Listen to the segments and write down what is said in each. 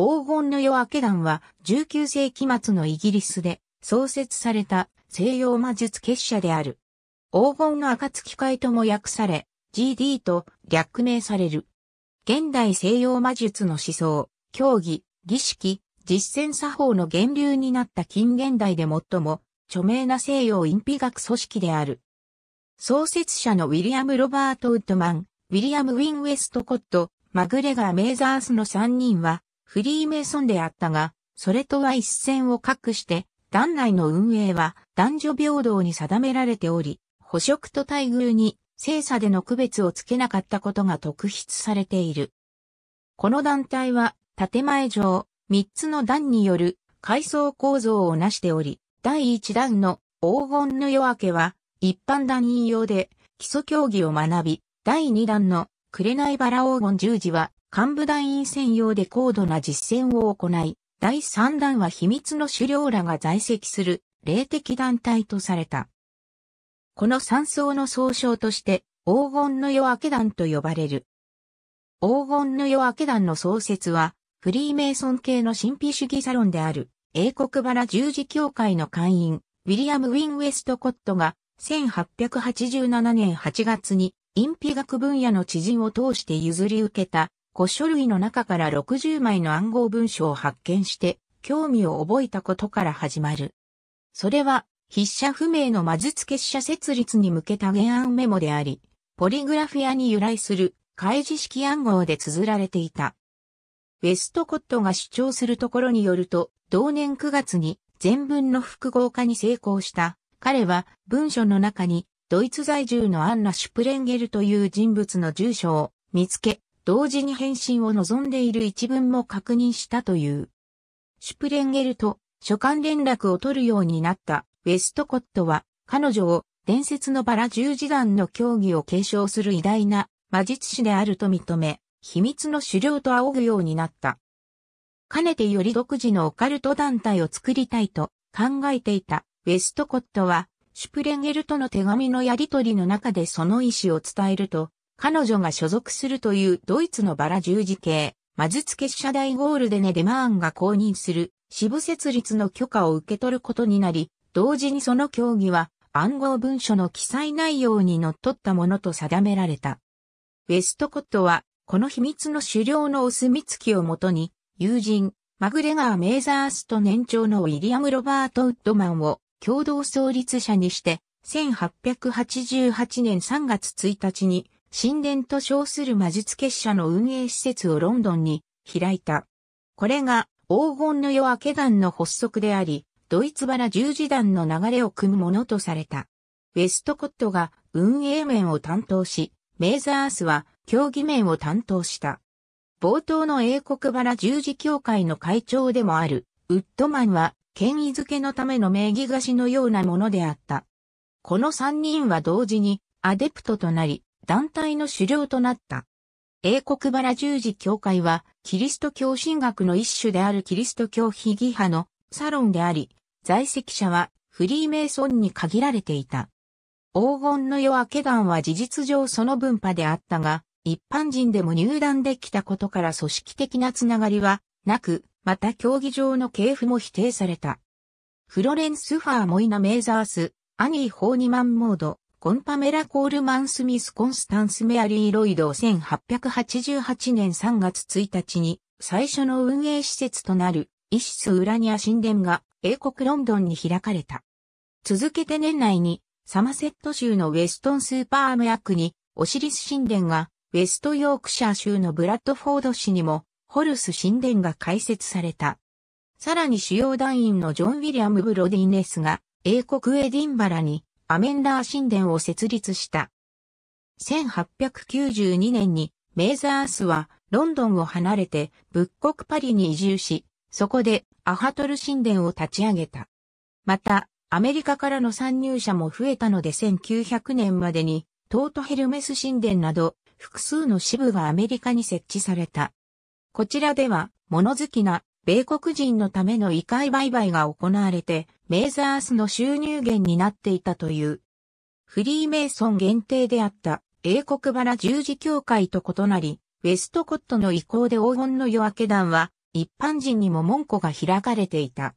黄金の夜明け団は19世紀末のイギリスで創設された西洋魔術結社である。黄金の暁会とも訳され、GD と略名される。現代西洋魔術の思想、競技、儀式、実践作法の源流になった近現代で最も著名な西洋隠蔽学組織である。創設者のウィリアム・ロバート・ウッドマン、ウィリアム・ウィン・ウェストコット、マグレガー・メイザースの3人は、フリーメイソンであったが、それとは一線を画して、団内の運営は男女平等に定められており、捕食と待遇に精査での区別をつけなかったことが特筆されている。この団体は、建前上、三つの団による階層構造をなしており、第一弾の黄金の夜明けは、一般団員用で基礎競技を学び、第二弾の紅バラ黄金十字は幹部団員専用で高度な実践を行い、第3弾は秘密の狩猟らが在籍する霊的団体とされた。この三層の総称として黄金の夜明け団と呼ばれる。黄金の夜明け団の創設はフリーメイソン系の神秘主義サロンである英国バラ十字協会の会員ウィリアム・ウィン・ウェストコットが1887年8月に隠秘学分野の知人を通して譲り受けた5書類の中から60枚の暗号文書を発見して、興味を覚えたことから始まる。それは、筆者不明の魔術結社設立に向けた原案メモであり、ポリグラフィアに由来する開示式暗号で綴られていた。ウェストコットが主張するところによると、同年9月に全文の複合化に成功した彼は文書の中にドイツ在住のアンナ・シュプレンゲルという人物の住所を見つけ、同時に返信を望んでいる一文も確認したという。シュプレンゲルと書簡連絡を取るようになったウェストコットは彼女を伝説のバラ十字団の競技を継承する偉大な魔術師であると認め、秘密の狩猟と仰ぐようになった。かねてより独自のオカルト団体を作りたいと考えていたウェストコットは、シュプレンゲルとの手紙のやり取りの中でその意思を伝えると、彼女が所属するというドイツのバラ十字系、ズツケ社大ゴールデネ・デマーンが公認する支部設立の許可を受け取ることになり、同時にその協議は暗号文書の記載内容に則っったものと定められた。ウェストコットは、この秘密の狩猟のお墨付きをもとに、友人、マグレガー・メイザースと年長のウィリアム・ロバート・ウッドマンを共同創立者にして、1888年3月1日に神殿と称する魔術結社の運営施設をロンドンに開いた。これが黄金の夜明け団の発足であり、ドイツ原十字団の流れを組むものとされた。ウェストコットが運営面を担当し、メイザースは競技面を担当した。冒頭の英国原十字協会の会長でもある、ウッドマンは、権威づけのための名義貸しのようなものであった。この三人は同時に、アデプトとなり、団体の首領となった。英国バラ十字教会は、キリスト教神学の一種であるキリスト教非義派のサロンであり、在籍者はフリーメイソンに限られていた。黄金の夜明け団は事実上その分派であったが、一般人でも入団できたことから組織的なつながりはなく、また競技場の系譜も否定された。フロレンス・ファー・モイナ・メイザース、アニー・ホーニマン・モード、コンパメラ・コールマン・スミス・コンスタンス・メアリー・ロイドを1888年3月1日に最初の運営施設となるイシス・ウラニア神殿が英国ロンドンに開かれた。続けて年内にサマセット州のウェストン・スーパームクにオシリス神殿がウェスト・ヨークシャー州のブラッドフォード市にもホルス神殿が開設された。さらに主要団員のジョン・ウィリアム・ブロディネスが英国エディンバラにアメンダー神殿を設立した。1892年にメーザースはロンドンを離れて仏国パリに移住し、そこでアハトル神殿を立ち上げた。また、アメリカからの参入者も増えたので1900年までにトートヘルメス神殿など複数の支部がアメリカに設置された。こちらでは物好きな米国人のための異界売買が行われて、メイザースの収入源になっていたという。フリーメイソン限定であった英国バラ十字協会と異なり、ウェストコットの意向で黄金の夜明け団は、一般人にも門戸が開かれていた。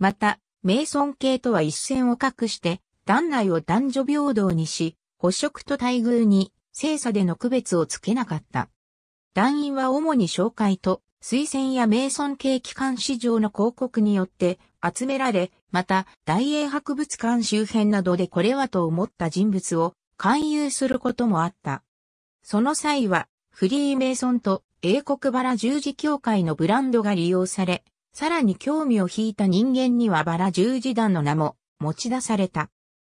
また、メイソン系とは一線を画して、団内を男女平等にし、捕食と待遇に、精査での区別をつけなかった。団員は主に紹介と推薦や名村系機関市場の広告によって集められ、また大英博物館周辺などでこれはと思った人物を勧誘することもあった。その際は、フリーメイソンと英国バラ十字協会のブランドが利用され、さらに興味を引いた人間にはバラ十字団の名も持ち出された。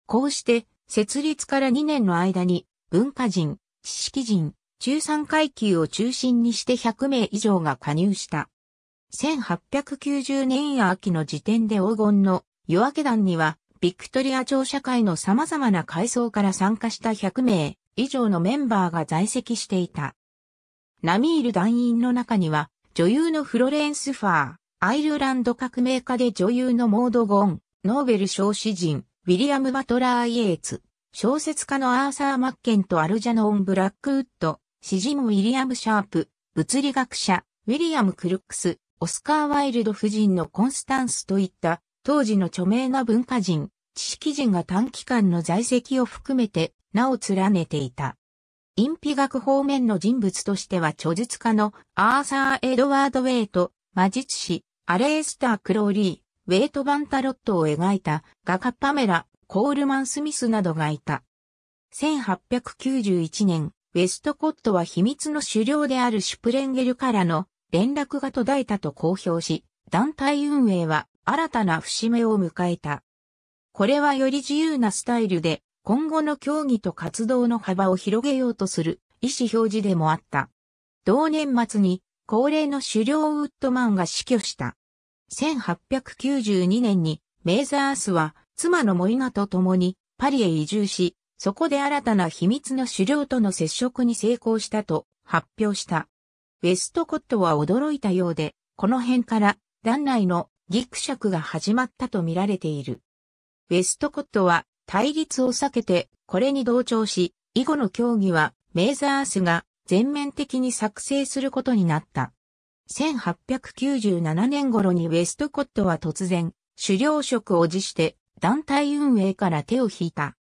こうして、設立から2年の間に、文化人、知識人、中産階級を中心にして100名以上が加入した。1890年秋の時点で黄金の夜明け団には、ビクトリア朝社会の様々な階層から参加した100名以上のメンバーが在籍していた。ナミール団員の中には、女優のフロレンス・ファー、アイルランド革命家で女優のモード・ゴン、ノーベル賞詩人、ウィリアム・バトラー・イエーツ、小説家のアーサー・マッケンとアルジャノン・ブラックウッド、詩人ウィリアム・シャープ、物理学者、ウィリアム・クルックス、オスカー・ワイルド夫人のコンスタンスといった当時の著名な文化人、知識人が短期間の在籍を含めて名を連ねていた。隠秘学方面の人物としては著述家のアーサー・エドワード・ウェイト、魔術師、アレースター・クローリー、ウェイト・バンタロットを描いた画家パメラ、コールマン・スミスなどがいた。1891年、ウェストコットは秘密の首領であるシュプレンゲルからの連絡が途絶えたと公表し、団体運営は新たな節目を迎えた。これはより自由なスタイルで、今後の競技と活動の幅を広げようとする意思表示でもあった。同年末に恒例の狩猟ウッドマンが死去した。1892年にメーザースは妻のモイナと共にパリへ移住し、そこで新たな秘密の狩猟との接触に成功したと発表した。ウェストコットは驚いたようで、この辺から団内のギクシャクが始まったと見られている。ウェストコットは対立を避けてこれに同調し、以後の協議はメーザースが全面的に作成することになった。1897年頃にウェストコットは突然、狩猟職を辞して団体運営から手を引いた。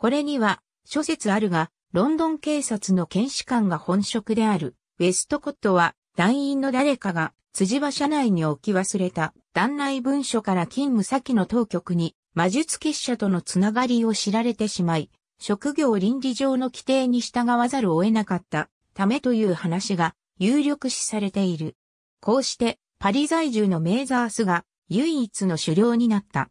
これには、諸説あるが、ロンドン警察の検視官が本職である、ウェストコットは、団員の誰かが、辻場社内に置き忘れた、団内文書から勤務先の当局に、魔術結社とのつながりを知られてしまい、職業倫理上の規定に従わざるを得なかったためという話が有力視されている。こうして、パリ在住のメーザースが唯一の狩猟になった。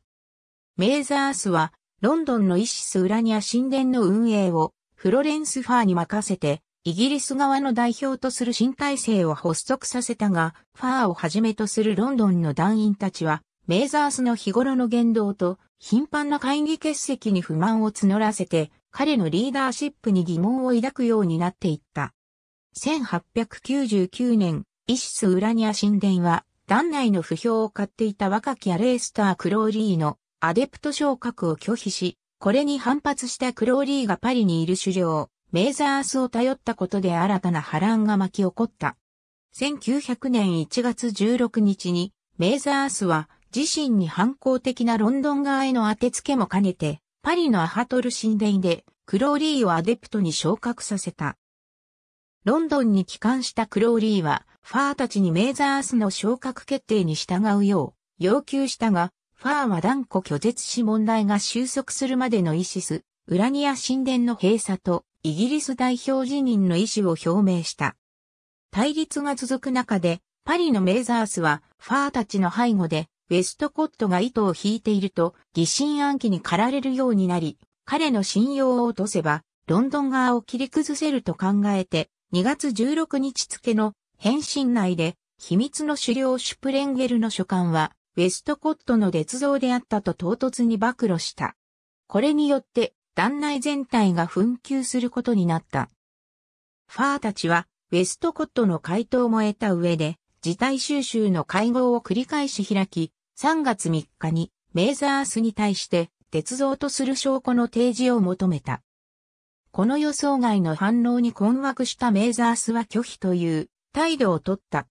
メーザースはロンドンのイシス・ウラニア神殿の運営をフロレンス・ファーに任せて、イギリス側の代表とする新体制を発足させたが、ファーをはじめとするロンドンの団員たちは、メーザースの日頃の言動と頻繁な会議欠席に不満を募らせて、彼のリーダーシップに疑問を抱くようになっていった。1899年、イシス・ウラニア神殿は、団内の不評を買っていた若きアレースター・クローリーのアデプト昇格を拒否し、これに反発したクローリーがパリにいる首領、メーザースを頼ったことで新たな波乱が巻き起こった。1900年1月16日に、メーザースは自身に反抗的なロンドン側への当て付けも兼ねて、パリのアハトル神殿でクローリーをアデプトに昇格させた。ロンドンに帰還したクローリーは、ファーたちにメーザースの昇格決定に従うよう要求したが、ファーは断固拒絶し問題が収束するまでのイシス、ウラニア神殿の閉鎖とイギリス代表辞任の意思を表明した。対立が続く中で、パリのメーザースはファーたちの背後でウェストコットが糸を引いていると疑心暗鬼に駆られるようになり、彼の信用を落とせばロンドン側を切り崩せると考えて、2月16日付の返信内で秘密の狩猟シュプレンゲルの書簡はウェストコットの捏造であったと唐突に暴露した。これによって、団内全体が紛糾することになった。ファーたちは、ウェストコットの回答も得た上で、事態収集の会合を繰り返し開き、3月3日に、メイザースに対して、鉄造とする証拠の提示を求めた。この予想外の反応に困惑したメイザースは拒否という態度をとった。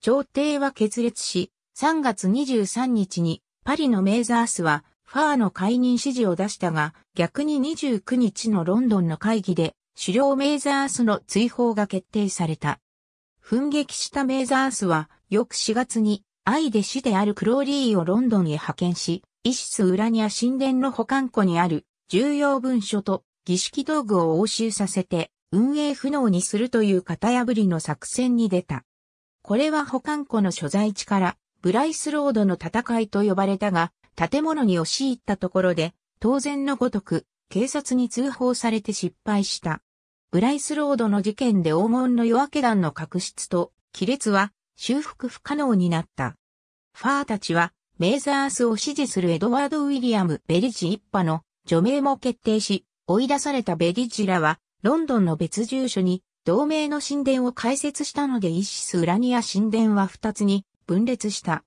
朝廷は決裂し、3月23日にパリのメーザースはファーの解任指示を出したが、逆に29日のロンドンの会議で狩猟メーザースの追放が決定された。奮撃したメーザースは、翌4月に、愛で死であるクローリーをロンドンへ派遣し、イシス・ウラニア神殿の保管庫にある重要文書と儀式道具を押収させて、運営不能にするという型破りの作戦に出た。これは保管庫の所在地からブライスロードの戦いと呼ばれたが、建物に押し入ったところで、当然のごとく、警察に通報されて失敗した。ブライスロードの事件で黄金の夜明け団の確執と、亀裂は修復不可能になった。ファーたちは、メーザースを支持するエドワード・ウィリアム・ベリッジ一派の除名も決定し、追い出されたベリッジらは、ロンドンの別住所に同盟の神殿を開設したのでイシス・ウラニア神殿は二つに分裂した。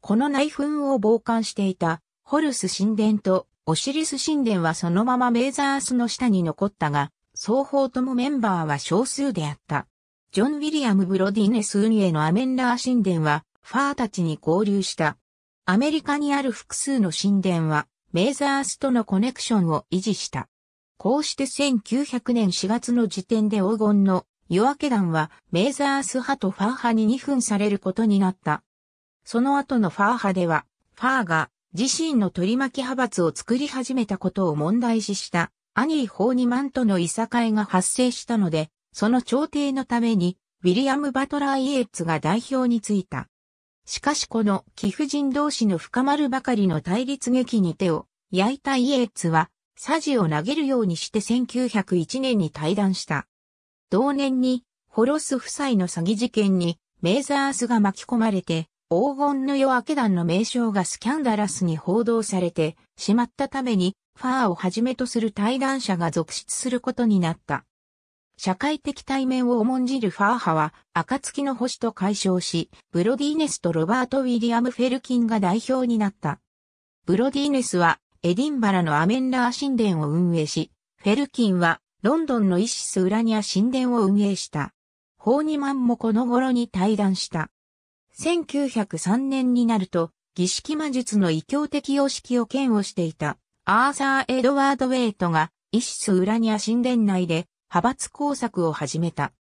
この内紛を傍観していたホルス神殿とオシリス神殿はそのままメーザースの下に残ったが、双方ともメンバーは少数であった。ジョン・ウィリアム・ブロディネス・ウニエのアメンラー神殿は、ファーたちに合流した。アメリカにある複数の神殿は、メーザースとのコネクションを維持した。こうして1900年4月の時点で黄金の夜明け団はメーザース派とファー派に2分されることになった。その後のファー派では、ファーが自身の取り巻き派閥を作り始めたことを問題視したアニー・ホーニマンとのいさかいが発生したので、その調停のためにウィリアム・バトラー・イエッツが代表に就いた。しかしこの貴婦人同士の深まるばかりの対立劇に手を焼いたイエッツは、サジを投げるようにして1901年に退団した。同年に、ホロス夫妻の詐欺事件に、メーザースが巻き込まれて、黄金の夜明け団の名称がスキャンダラスに報道されてしまったために、ファーをはじめとする対談者が続出することになった。社会的対面を重んじるファー派は、暁の星と解消し、ブロディーネスとロバート・ウィリアム・フェルキンが代表になった。ブロディーネスは、エディンバラのアメンラー神殿を運営し、フェルキンはロンドンのイシス・ウラニア神殿を運営した。ホーニマンもこの頃に退団した。1903年になると、儀式魔術の異教的様式を嫌悪していた、アーサー・エドワード・ウェイトが、イシス・ウラニア神殿内で、派閥工作を始めた。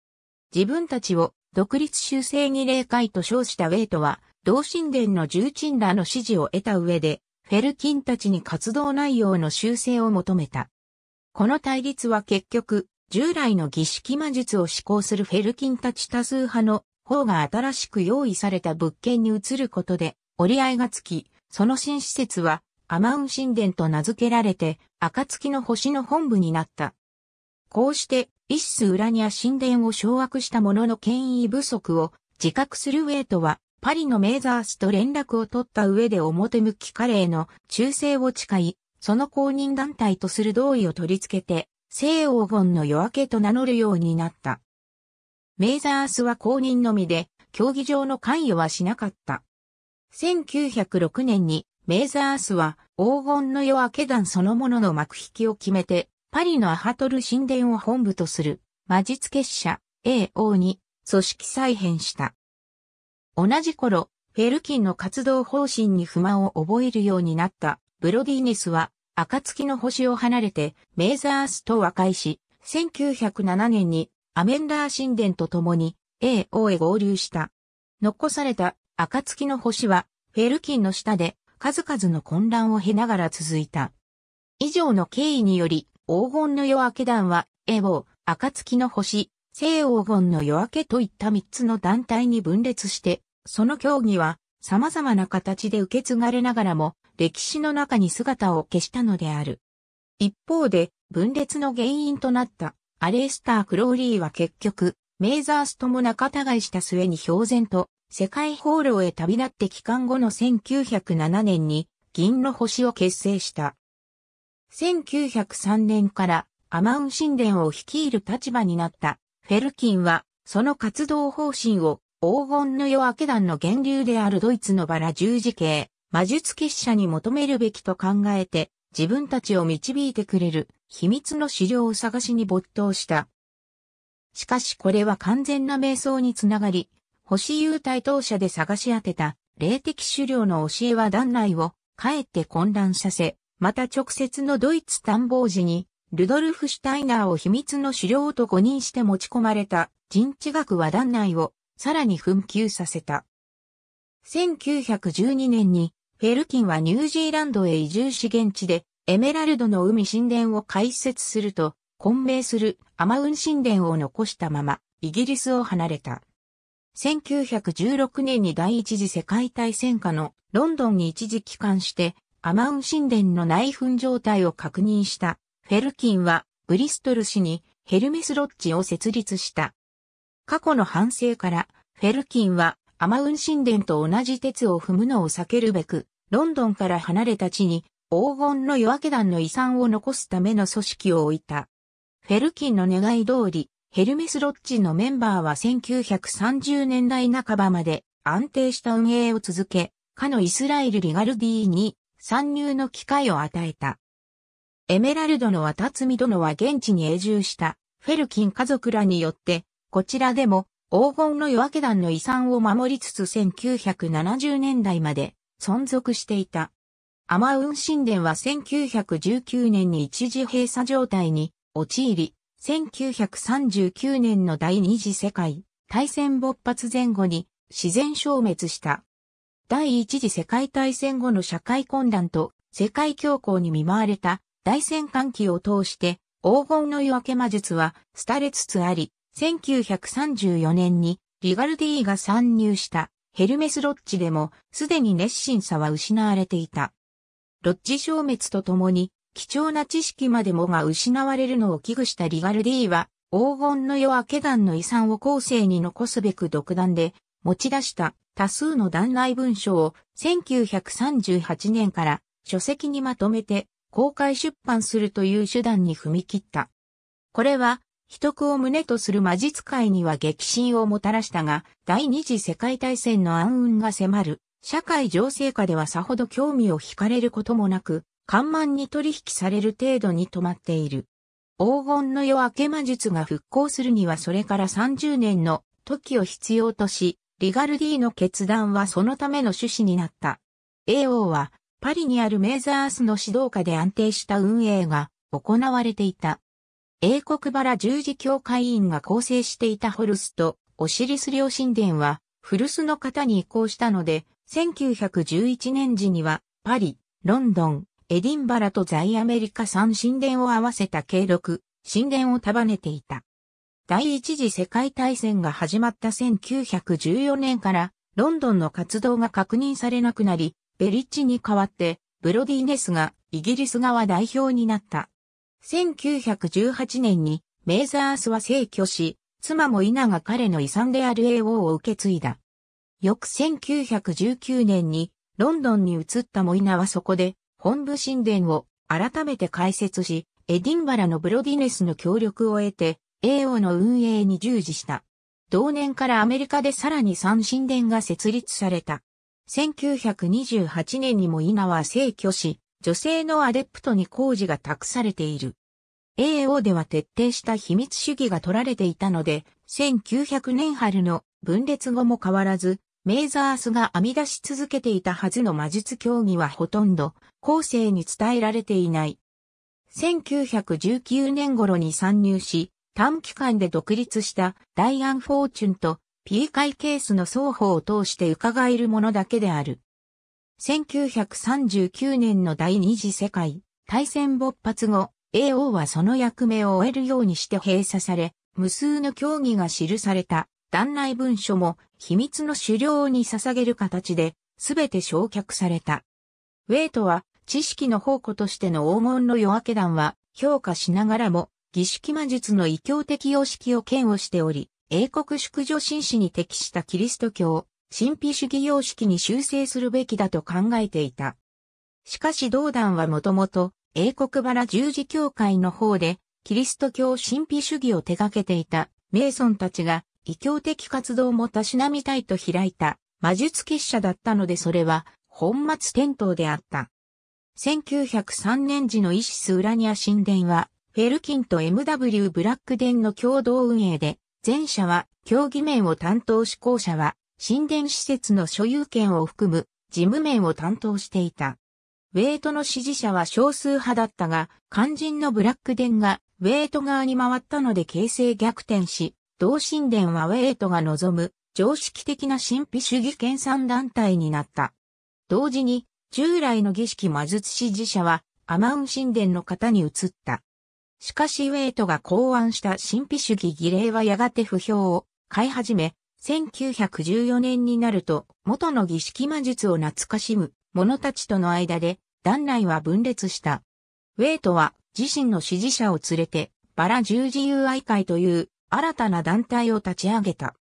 自分たちを、独立修正儀礼会と称したウェイトは、同神殿の重鎮らの支持を得た上で、フェルキンたちに活動内容の修正を求めた。この対立は結局、従来の儀式魔術を施行するフェルキンたち多数派の方が新しく用意された物件に移ることで折り合いがつき、その新施設はアマウン神殿と名付けられて、暁の星の本部になった。こうして、イッス・ウラニア神殿を掌握したものの権威不足を自覚するウェイトは、パリのメーザースと連絡を取った上で表向き彼への忠誠を誓い、その公認団体とする同意を取り付けて、西黄金の夜明けと名乗るようになった。メイザースは公認のみで、競技場の関与はしなかった。1906年に、メイザースは黄金の夜明け団そのものの幕引きを決めて、パリのアハトル神殿を本部とする魔術結社 AO に組織再編した。同じ頃、フェルキンの活動方針に不満を覚えるようになったブロディーネスは暁の星を離れて、メーザースと和解し、1907年にアメンラー神殿と共に AO へ合流した。残された暁の星は、フェルキンの下で数々の混乱を経ながら続いた。以上の経緯により、黄金の夜明け団は、AO、暁の星、聖黄金の夜明けといった三つの団体に分裂して、その競技は様々な形で受け継がれながらも、歴史の中に姿を消したのである。一方で、分裂の原因となったアレスター・クローリーは結局、メイザースとも仲違いした末に氷然と世界放浪へ旅立って帰還後の1907年に銀の星を結成した。1903年からアマウン神殿を率いる立場になったフェルキンはその活動方針を黄金の夜明け団の源流であるドイツのバラ十字形魔術結社に求めるべきと考えて、自分たちを導いてくれる秘密の資料を探しに没頭した。しかしこれは完全な瞑想につながり、星優待当社で探し当てた霊的資料の教えは団内をかえって混乱させ、また直接のドイツ探訪時に、ルドルフ・シュタイナーを秘密の資料と誤認して持ち込まれた人知学は団内をさらに紛糾させた。1912年にフェルキンはニュージーランドへ移住し現地で、エメラルドの海神殿を開設すると、混迷するアマウン神殿を残したまま、イギリスを離れた。1916年に第一次世界大戦下のロンドンに一時帰還して、アマウン神殿の内紛状態を確認したフェルキンはブリストル市にヘルメスロッジを設立した。過去の反省からフェルキンはアマウン神殿と同じ鉄を踏むのを避けるべく、ロンドンから離れた地に黄金の夜明け団の遺産を残すための組織を置いた。フェルキンの願い通り、ヘルメス・ロッジのメンバーは1930年代半ばまで安定した運営を続け、かのイスラエル・リガルディに参入の機会を与えた。エメラルドの渡積殿は現地に永住したフェルキン家族らによって、こちらでも黄金の夜明け団の遺産を守りつつ1970年代まで存続していた。アマウン神殿は1919年に一時閉鎖状態に陥り、1939年の第二次世界大戦勃発前後に自然消滅した。第一次世界大戦後の社会混乱と世界恐慌に見舞われた大戦間期を通して黄金の夜明け魔術は廃れつつあり、1934年にリガルディが参入したヘルメスロッジでもすでに熱心さは失われていた。ロッジ消滅とともに貴重な知識までもが失われるのを危惧したリガルディは黄金の夜明け団の遺産を後世に残すべく独断で持ち出した多数の団内文書を1938年から書籍にまとめて公開出版するという手段に踏み切った。これは秘匿を旨とする魔術界には激震をもたらしたが、第二次世界大戦の暗雲が迫る、社会情勢下ではさほど興味を惹かれることもなく、緩慢に取引される程度に止まっている。黄金の夜明け魔術が復興するにはそれから30年の時を必要とし、リガルディの決断はそのための趣旨になった。英王はパリにあるメーザースの指導下で安定した運営が行われていた。英国バラ十字教会員が構成していたホルスとオシリス両神殿は古巣の方に移行したので、1911年時にはパリ、ロンドン、エディンバラと在アメリカ3神殿を合わせた計六、神殿を束ねていた。第一次世界大戦が始まった1914年からロンドンの活動が確認されなくなり、ベリッチに代わってブロディーネスがイギリス側代表になった。1918年にメイザースは逝去し、妻も稲が彼の遺産である英王を受け継いだ。翌1919年にロンドンに移ったモイナはそこで本部神殿を改めて開設し、エディンバラのブロディネスの協力を得て、英王の運営に従事した。同年からアメリカでさらに三神殿が設立された。1928年にもイナは逝去し、女性のアデプトに工事が託されている。AO では徹底した秘密主義が取られていたので、1900年春の分裂後も変わらず、メーザースが編み出し続けていたはずの魔術競技はほとんど後世に伝えられていない。1919年頃に参入し、短期間で独立したダイアン・フォーチュンと P 会ケースの双方を通して伺えるものだけである。1939年の第二次世界大戦勃発後、英王はその役目を終えるようにして閉鎖され、無数の教義が記された団内文書も秘密の狩猟に捧げる形で、すべて焼却された。ウェイトは、知識の宝庫としての黄金の夜明け団は、評価しながらも、儀式魔術の異教的様式を嫌悪しており、英国淑女紳士に適したキリスト教、神秘主義様式に修正するべきだと考えていた。しかし同団はもともと英国バラ十字教会の方でキリスト教神秘主義を手掛けていたメイソンたちが異教的活動もたしなみたいと開いた魔術結社だったのでそれは本末転倒であった。1903年時のイシス・ウラニア神殿はフェルキンと MW ブラック殿の共同運営で前者は競技面を担当志向者は神殿施設の所有権を含む事務面を担当していた。ウェイトの支持者は少数派だったが、肝心のブラック殿がウェイト側に回ったので形勢逆転し、同神殿はウェイトが望む常識的な神秘主義研鑽団体になった。同時に、従来の儀式魔術支持者はアマウン神殿の方に移った。しかしウェイトが考案した神秘主義儀礼はやがて不評を買い始め、1914年になると、元の儀式魔術を懐かしむ者たちとの間で、団内は分裂した。ウェイトは自身の支持者を連れて、バラ十字友愛会という新たな団体を立ち上げた。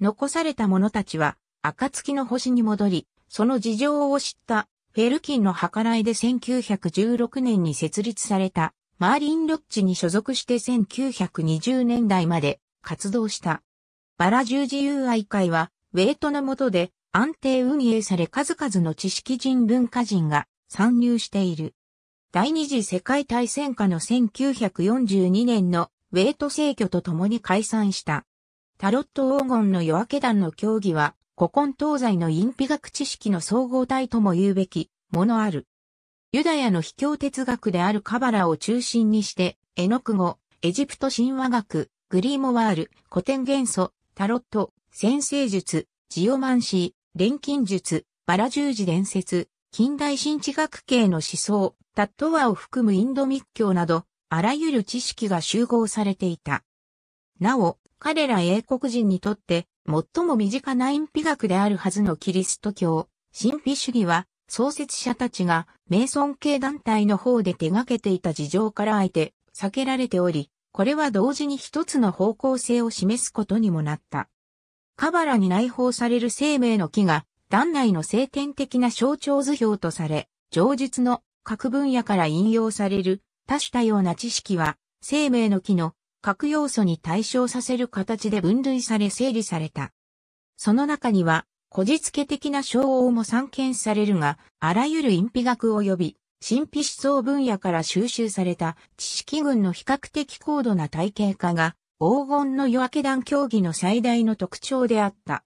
残された者たちは、暁の星に戻り、その事情を知ったフェルキンの計らいで1916年に設立されたマーリン・ロッチに所属して1920年代まで活動した。バラ十字友愛会は、ウェイトの下で安定運営され数々の知識人文化人が参入している。第二次世界大戦下の1942年のウェイト制御と共に解散した。タロット黄金の夜明け団の協議は、古今東西の隠蔽学知識の総合体とも言うべきものある。ユダヤの秘境哲学であるカバラを中心にして、エノク語、エジプト神話学、グリーモワール、古典元素、タロット、先生術、ジオマンシー、錬金術、バラ十字伝説、近代新地学系の思想、タットワを含むインド密教など、あらゆる知識が集合されていた。なお、彼ら英国人にとって、最も身近な隠秘学であるはずのキリスト教、神秘主義は、創設者たちが、メイソン系団体の方で手掛けていた事情からあえて、避けられており、これは同時に一つの方向性を示すことにもなった。カバラに内包される生命の木が、団内の聖典的な象徴図表とされ、上述の各分野から引用される多種多様な知識は、生命の木の各要素に対象させる形で分類され整理された。その中には、こじつけ的な称号も散見されるが、あらゆる隠蔽学及び、神秘思想分野から収集された知識群の比較的高度な体系化が黄金の夜明け団競技の最大の特徴であった。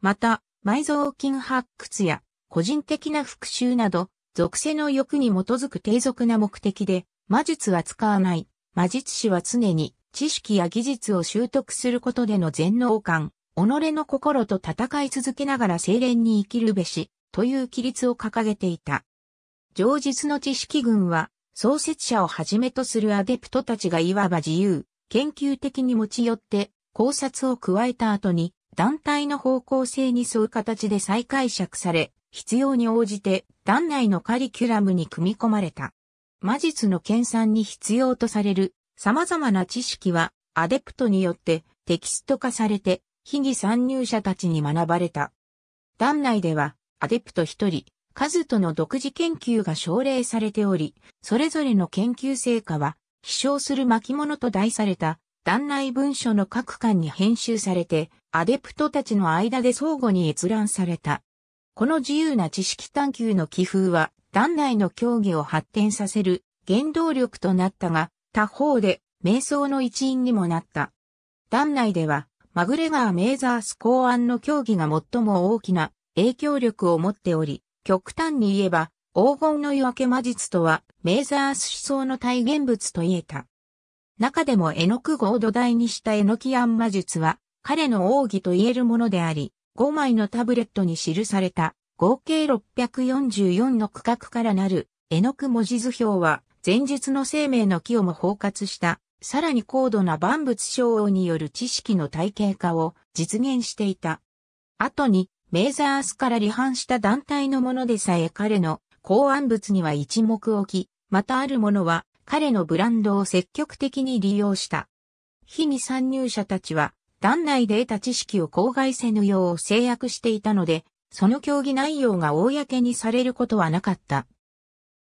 また、埋蔵金発掘や個人的な復讐など、属性の欲に基づく低俗な目的で、魔術は使わない。魔術師は常に知識や技術を習得することでの全能感、己の心と戦い続けながら精錬に生きるべし、という規律を掲げていた。上述の知識群は、創設者をはじめとするアデプトたちがいわば自由、研究的に持ち寄って考察を加えた後に、団体の方向性に沿う形で再解釈され、必要に応じて団内のカリキュラムに組み込まれた。魔術の研鑽に必要とされる様々な知識はアデプトによってテキスト化されて、非議参入者たちに学ばれた。団内ではアデプト一人、数との独自研究が奨励されており、それぞれの研究成果は、飛翔する巻物と題された、団内文書の各巻に編集されて、アデプトたちの間で相互に閲覧された。この自由な知識探求の気風は、団内の競技を発展させる原動力となったが、他方で、瞑想の一因にもなった。団内では、マグレガー・メーザース考案の競技が最も大きな影響力を持っており、極端に言えば、黄金の夜明け魔術とは、メーザース思想の体現物と言えた。中でも絵の具を土台にしたエノキアン魔術は、彼の奥義と言えるものであり、5枚のタブレットに記された、合計644の区画からなる、絵の具文字図表は、前述の生命の木をも包括した、さらに高度な万物称王による知識の体系化を実現していた。後にメーザースから離反した団体のものでさえ彼の公安物には一目置き、またあるものは彼のブランドを積極的に利用した。非に参入者たちは、団内で得た知識を公害せぬよう制約していたので、その競技内容が公にされることはなかった。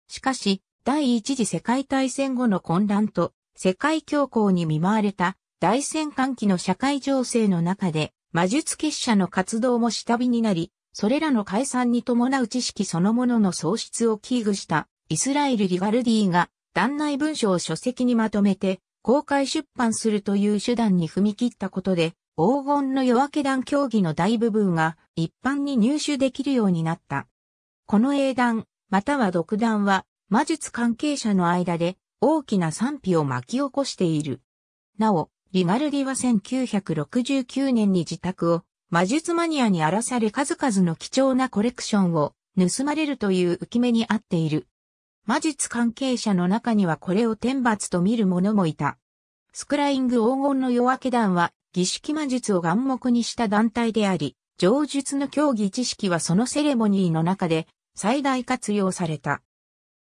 しかし、第一次世界大戦後の混乱と世界恐慌に見舞われた大戦間期の社会情勢の中で、魔術結社の活動も下火になり、それらの解散に伴う知識そのものの喪失を危惧したイスラエル・リガルディが、団内文書を書籍にまとめて、公開出版するという手段に踏み切ったことで、黄金の夜明け団競技の大部分が一般に入手できるようになった。この英断、または独断は、魔術関係者の間で大きな賛否を巻き起こしている。なお、リガルディは1969年に自宅を魔術マニアに荒らされ数々の貴重なコレクションを盗まれるという浮き目にあっている。魔術関係者の中にはこれを天罰と見る者もいた。スクライング黄金の夜明け団は儀式魔術を眼目にした団体であり、上述の競技知識はそのセレモニーの中で最大活用された。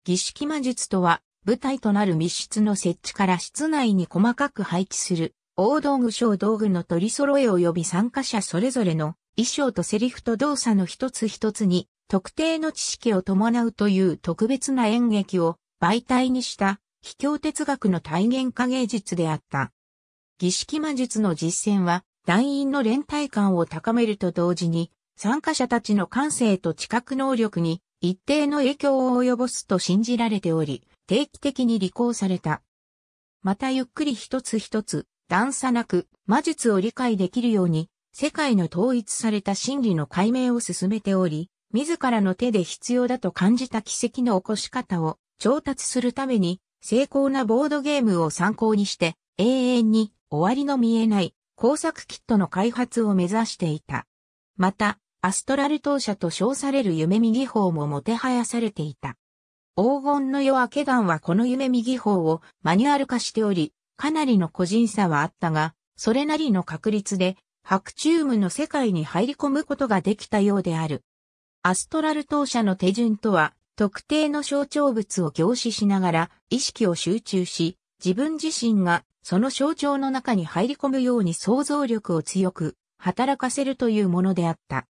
儀式魔術とは、舞台となる密室の設置から室内に細かく配置する大道具小道具の取り揃え及び参加者それぞれの衣装とセリフと動作の一つ一つに特定の知識を伴うという特別な演劇を媒体にした秘境哲学の体現化芸術であった。儀式魔術の実践は団員の連帯感を高めると同時に参加者たちの感性と知覚能力に一定の影響を及ぼすと信じられており、定期的に履行された。またゆっくり一つ一つ段差なく魔術を理解できるように世界の統一された真理の解明を進めており、自らの手で必要だと感じた奇跡の起こし方を調達するために精巧なボードゲームを参考にして永遠に終わりの見えない工作キットの開発を目指していた。また、アストラル当社と称される夢見技法ももてはやされていた。黄金の夜明け団はこの夢見技法をマニュアル化しており、かなりの個人差はあったが、それなりの確率で、白チームの世界に入り込むことができたようである。アストラル当社の手順とは、特定の象徴物を凝視しながら意識を集中し、自分自身がその象徴の中に入り込むように想像力を強く働かせるというものであった。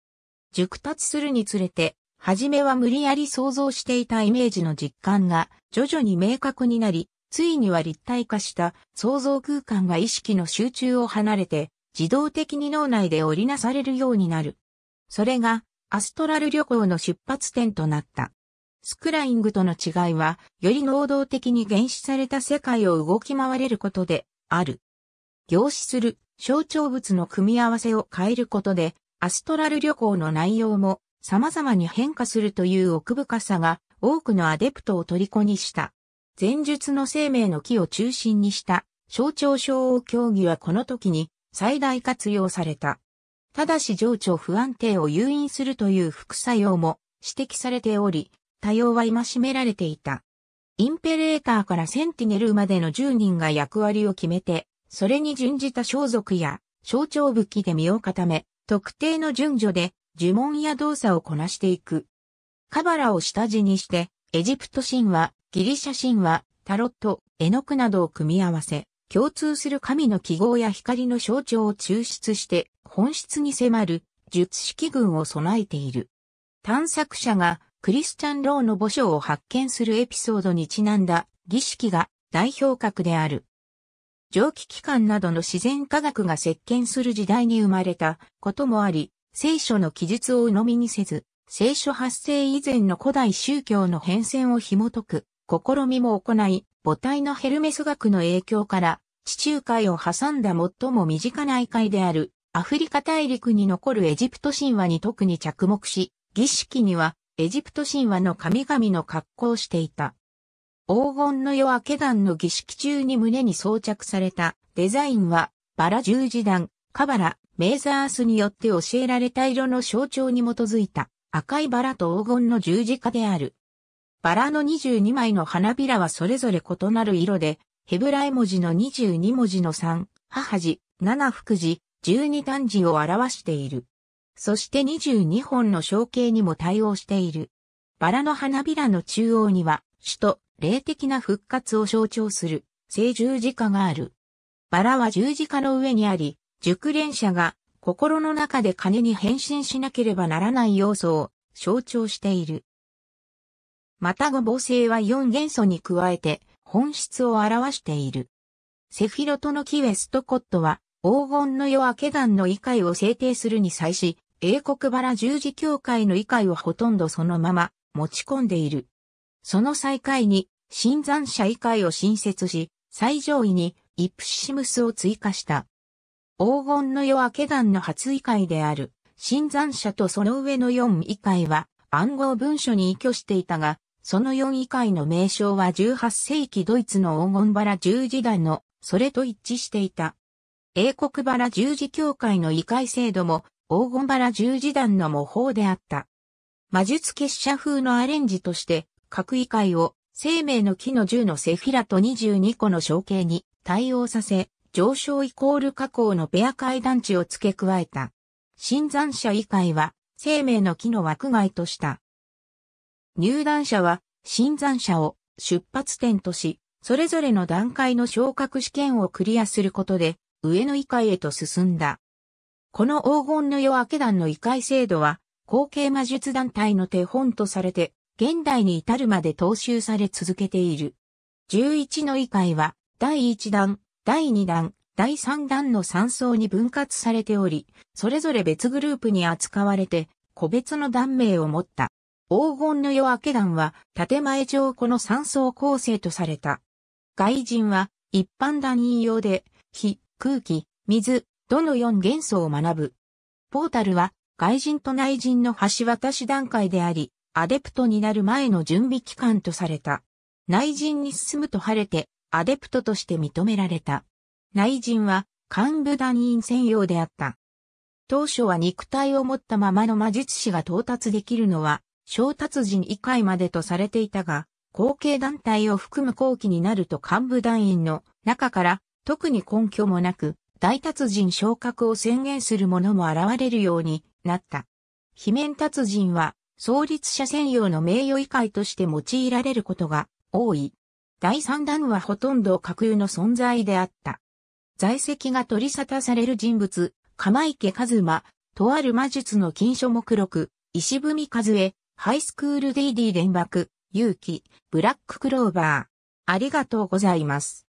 熟達するにつれて、はじめは無理やり想像していたイメージの実感が徐々に明確になり、ついには立体化した創造空間が意識の集中を離れて自動的に脳内で織りなされるようになる。それがアストラル旅行の出発点となった。スクライングとの違いは、より能動的に原始された世界を動き回れることである。凝視する象徴物の組み合わせを変えることで、アストラル旅行の内容も様々に変化するという奥深さが多くのアデプトを虜にした。前述の生命の木を中心にした象徴症王競技はこの時に最大活用された。ただし情緒不安定を誘引するという副作用も指摘されており、多様は戒められていた。インペレーターからセンティネルまでの10人が役割を決めて、それに準じた装束や象徴武器で身を固め、特定の順序で呪文や動作をこなしていく。カバラを下地にして、エジプト神話、ギリシャ神話、タロット、絵の具などを組み合わせ、共通する神の記号や光の象徴を抽出して本質に迫る術式群を備えている。探索者がクリスチャン・ローの墓所を発見するエピソードにちなんだ儀式が代表格である。蒸気機関などの自然科学が石鹸する時代に生まれたこともあり、聖書の記述を鵜呑みにせず、聖書発生以前の古代宗教の変遷を紐解く試みも行い、母体のヘルメス学の影響から、地中海を挟んだ最も身近な異界である、アフリカ大陸に残るエジプト神話に特に着目し、儀式には、エジプト神話の神々の格好をしていた。黄金の夜明け団の儀式中に胸に装着されたデザインは、バラ十字団、カバラ、メーザースによって教えられた色の象徴に基づいた赤いバラと黄金の十字架である。バラの22枚の花びらはそれぞれ異なる色で、ヘブライ文字の22文字の3、母字、7福字、12単字を表している。そして22本の象形にも対応している。バラの花びらの中央には、主と霊的な復活を象徴する、聖十字架がある。バラは十字架の上にあり、熟練者が心の中で金に変身しなければならない要素を象徴している。また五母星は4元素に加えて本質を表している。セフィロトの木ウェストコットは黄金の夜明け団の異界を制定するに際し、英国バラ十字教会の異界をほとんどそのまま持ち込んでいる。その再開に、新山社異界を新設し、最上位にイプシムスを追加した。黄金の夜明け団の初異界である、新山社とその上の4異界は暗号文書に依拠していたが、その4以外の名称は18世紀ドイツの黄金バラ十字団の、それと一致していた。英国バラ十字教会の異界制度も、黄金バラ十字団の模倣であった。魔術結社風のアレンジとして、各異界を生命の木の銃のセフィラと22個の象形に対応させ、上昇イコール加工のペア階段値を付け加えた。新山者異界は生命の木の枠外とした。入団者は、新山者を出発点とし、それぞれの段階の昇格試験をクリアすることで、上の異界へと進んだ。この黄金の夜明け団の異界制度は、後継魔術団体の手本とされて、現代に至るまで踏襲され続けている。11の異界は、第1弾、第2弾、第3弾の3層に分割されており、それぞれ別グループに扱われて、個別の団名を持った。黄金の夜明け団は、建前上この3層構成とされた。外人は、一般団員用で、火、空気、水、どの4元素を学ぶ。ポータルは、外人と内人の橋渡し段階であり、アデプトになる前の準備期間とされた。内人に進むと晴れて、アデプトとして認められた。内人は、幹部団員専用であった。当初は肉体を持ったままの魔術師が到達できるのは、小達人以下までとされていたが、後継団体を含む後期になると幹部団員の中から特に根拠もなく大達人昇格を宣言する者も現れるようになった。罷免達人は創立者専用の名誉以外として用いられることが多い。第三弾はほとんど架空の存在であった。在籍が取り沙汰される人物、釜池和馬、とある魔術の禁書目録、石踏和江、ハイスクールデディ連絡、勇気、ブラッククローバー。ありがとうございます。